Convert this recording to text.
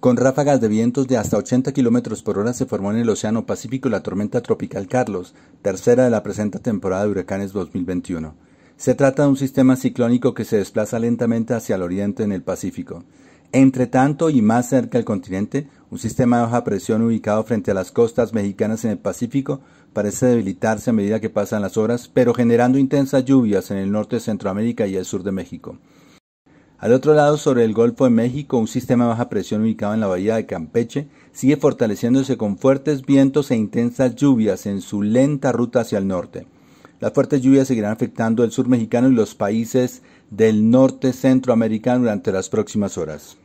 Con ráfagas de vientos de hasta 80 kilómetros por hora se formó en el Océano Pacífico la tormenta tropical Carlos, tercera de la presente temporada de huracanes 2021. Se trata de un sistema ciclónico que se desplaza lentamente hacia el oriente en el Pacífico. Entre tanto y más cerca del continente, un sistema de baja presión ubicado frente a las costas mexicanas en el Pacífico parece debilitarse a medida que pasan las horas, pero generando intensas lluvias en el norte de Centroamérica y el sur de México. Al otro lado, sobre el Golfo de México, un sistema de baja presión ubicado en la bahía de Campeche sigue fortaleciéndose con fuertes vientos e intensas lluvias en su lenta ruta hacia el norte. Las fuertes lluvias seguirán afectando el sur mexicano y los países del norte centroamericano durante las próximas horas.